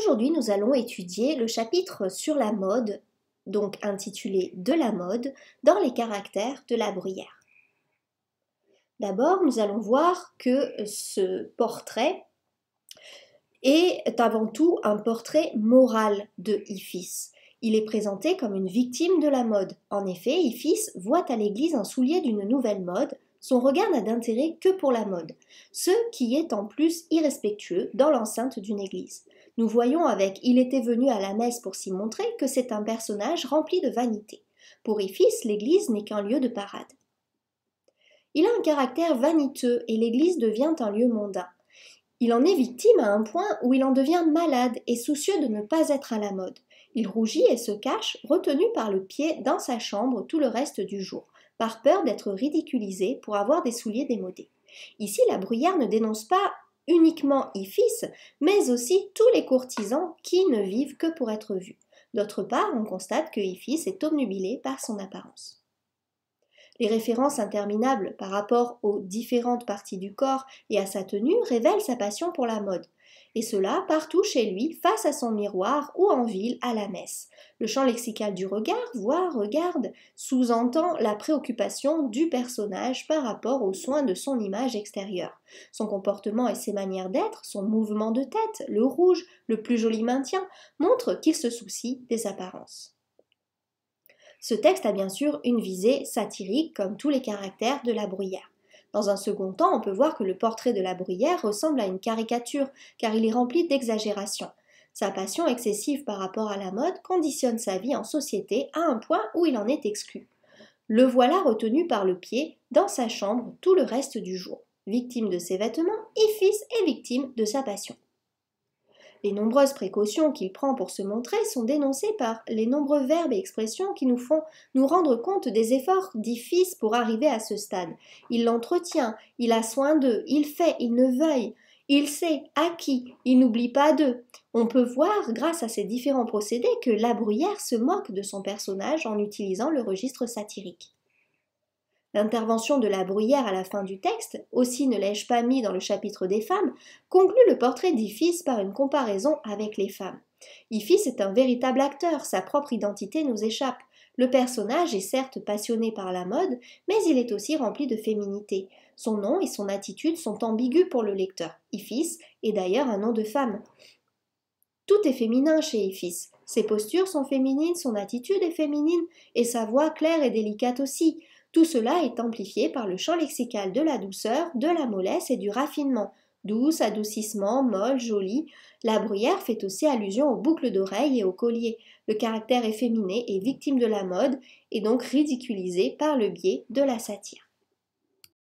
Aujourd'hui, nous allons étudier le chapitre sur la mode, donc intitulé De la mode, dans les caractères de la bruyère. D'abord, nous allons voir que ce portrait est avant tout un portrait moral de Iphis. Il est présenté comme une victime de la mode. En effet, Iphis voit à l'église un soulier d'une nouvelle mode, son regard n'a d'intérêt que pour la mode, ce qui est en plus irrespectueux dans l'enceinte d'une église. Nous voyons avec Il était venu à la messe pour s'y montrer que c'est un personnage rempli de vanité. Pour Iphis, l'église n'est qu'un lieu de parade. Il a un caractère vaniteux et l'église devient un lieu mondain. Il en est victime à un point où il en devient malade et soucieux de ne pas être à la mode. Il rougit et se cache, retenu par le pied, dans sa chambre tout le reste du jour, par peur d'être ridiculisé pour avoir des souliers démodés. Ici, la bruyère ne dénonce pas uniquement Iphis, mais aussi tous les courtisans qui ne vivent que pour être vus. D'autre part, on constate que Iphis est obnubilé par son apparence. Les références interminables par rapport aux différentes parties du corps et à sa tenue révèlent sa passion pour la mode. Et cela partout chez lui, face à son miroir ou en ville, à la messe. Le champ lexical du regard, voire regarde, sous-entend la préoccupation du personnage par rapport aux soins de son image extérieure. Son comportement et ses manières d'être, son mouvement de tête, le rouge, le plus joli maintien, montrent qu'il se soucie des apparences. Ce texte a bien sûr une visée satirique comme tous les caractères de la bruyère. Dans un second temps, on peut voir que le portrait de la bruyère ressemble à une caricature, car il est rempli d'exagérations. Sa passion excessive par rapport à la mode conditionne sa vie en société à un point où il en est exclu. Le voilà retenu par le pied dans sa chambre tout le reste du jour. Victime de ses vêtements, fils et victime de sa passion. Les nombreuses précautions qu'il prend pour se montrer sont dénoncées par les nombreux verbes et expressions qui nous font nous rendre compte des efforts difficiles pour arriver à ce stade. Il l'entretient, il a soin d'eux, il fait, il ne veuille. Il sait, à qui, il n'oublie pas d'eux. On peut voir, grâce à ces différents procédés, que La Bruyère se moque de son personnage en utilisant le registre satirique. L'intervention de la bruyère à la fin du texte, aussi ne l'ai-je pas mis dans le chapitre des femmes, conclut le portrait d'Iphis par une comparaison avec les femmes. Iphis est un véritable acteur, sa propre identité nous échappe. Le personnage est certes passionné par la mode, mais il est aussi rempli de féminité. Son nom et son attitude sont ambigus pour le lecteur. Iphis est d'ailleurs un nom de femme. Tout est féminin chez Iphis. Ses postures sont féminines, son attitude est féminine, et sa voix claire et délicate aussi. Tout cela est amplifié par le champ lexical de la douceur, de la mollesse et du raffinement. Douce, adoucissement, molle, jolie. La bruyère fait aussi allusion aux boucles d'oreilles et aux colliers. Le caractère efféminé est victime de la mode et donc ridiculisé par le biais de la satire.